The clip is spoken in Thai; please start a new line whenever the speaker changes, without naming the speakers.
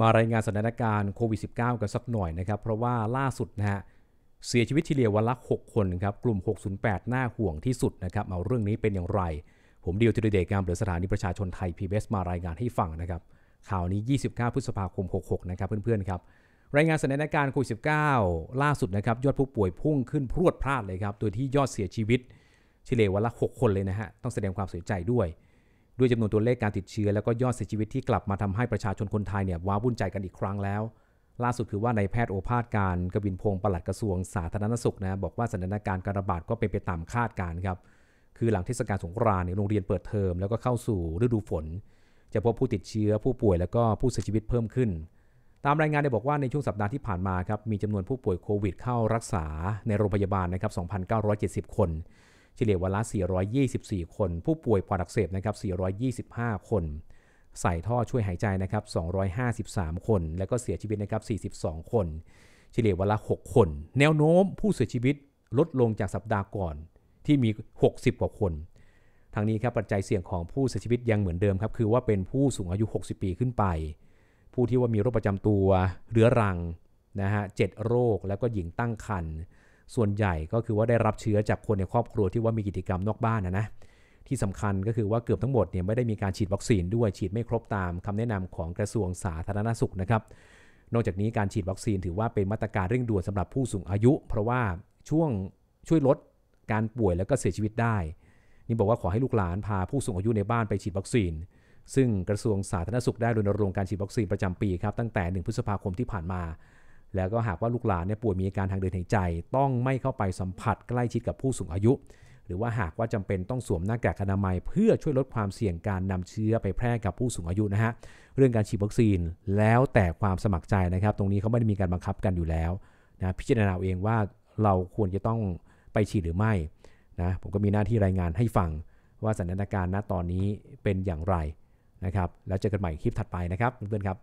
มารายงานสถานการณ์โควิด -19 กันสักหน่อยนะครับเพราะว่าล่าสุดนะฮะเสียชีวิตเฉลี่ยวันละ 6 คนครับกลุ่ม 608น่าห่วงที่สุดนะครับเอาเรื่องนี้เป็นอย่างไร ผมเดียวทีรเดชกามหรือสถานีประชาชนไทย PBS มารายงานให้ฟังนะครับข่าวนี้ 29พฤษภาคม 66 นะครับเพื่อนๆครับรายงานสถานการณ์โควิด -19 ล่าสุดนะครับยอดผู้ป่วยพุ่งขึ้นพรวดพลาดเลยครับโดยที่ยอดเสียชีวิตเฉลี่ยวันละ 6 คนเลยนะฮะต้องแสดงความเสียใจด้วยด้วยจำนวนตัวเลขการติดเชื้อ แล้วก็ยอดเสียชีวิตที่กลับมาทำให้ประชาชนคนไทยเนี่ย ว้าวุ่นใจกันอีกครั้งแล้ว ล่าสุดคือว่าในแพทย์โอภาสการกบินพงศ์ปลัดกระทรวงสาธารณสุขนะ บอกว่าสถานการณ์การระบาดก็เป็นไปตามคาดการ์ครับ คือหลังเทศกาลสงกรานต์โรงเรียนเปิดเทอมแล้วก็เข้าสู่ฤดูฝน จะพบผู้ติดเชื้อผู้ป่วยแล้วก็ผู้เสียชีวิตเพิ่มขึ้น ตามรายงานได้บอกว่าในช่วงสัปดาห์ที่ผ่านมาครับมีจำนวนผู้ป่วยโควิดเข้ารักษา ในโรงพยาบาลนะครับ 2,970 คนเฉลี่ยวันละ424 คน ผู้ป่วยปอดอักเสบนะครับ425 คน ใส่ท่อช่วยหายใจนะครับ 253 คน แล้วก็เสียชีวิตนะครับ 42 คนเฉลี่ยวันละ6คน แนวโน้มผู้เสียชีวิตลดลงจากสัปดาห์ก่อน ที่มี 60 กว่าคน ทางนี้ครับปัจจัยเสี่ยงของผู้เสียชีวิตยังเหมือนเดิมครับ คือว่าเป็นผู้สูงอายุ 60 ปีขึ้นไป ผู้ที่ว่ามีโรคประจำตัว เรื้อรังนะฮะเโรค แล้วก็หญิงตั้งครรภ์ส่วนใหญ่ก็คือว่าได้รับเชื้อจากคนในครอบครัวที่ว่ามีกิจกรรมนอกบ้านนะนะที่สำคัญก็คือว่าเกือบทั้งหมดเนี่ยไม่ได้มีการฉีดวัคซีนด้วยฉีดไม่ครบตาม คำแนะนำของกระทรวงสาธารณสุขนะครับ นอกจากนี้การฉีดวัคซีนถือว่าเป็นมาตรการเร่งด่วนสำหรับผู้สูงอายุ เพราะว่าช่วงช่วยลดการป่วยแล้วก็เสียชีวิตได้นี่บอกว่าขอให้ลูกหลานพาผู้สูงอายุในบ้านไปฉีดวัคซีน ซึ่งกระทรวงสาธารณสุขได้รณรงค์การฉีดวัคซีนประจำปีครับตั้งแต่1พฤษภาคมที่ผ่านมาแล้วก็หากว่าลูกหลานเนี่ยป่วยมีอาการทางเดินหายใจ ต้องไม่เข้าไปสัมผัส ใกล้ชิดกับผู้สูงอายุ หรือว่าหากว่าจำเป็นต้องสวมหน้ากากอนามัยเพื่อช่วยลดความเสี่ยงการนำเชื้อไปแพร่กับผู้สูงอายุนะฮะเรื่องการฉีดวัคซีนแล้วแต่ความสมัครใจนะครับ ตรงนี้เขาไม่ได้มีการบังคับกันอยู่แล้วนะพิจารณาเองว่าเราควรจะต้องไปฉีดหรือไม่นะผมก็มีหน้าที่รายงานให้ฟังว่าสถานการณ์ณตอนนี้เป็นอย่างไรนะครับ แล้วเจอกันใหม่คลิปถัดไปนะครับเพื่อนๆครับ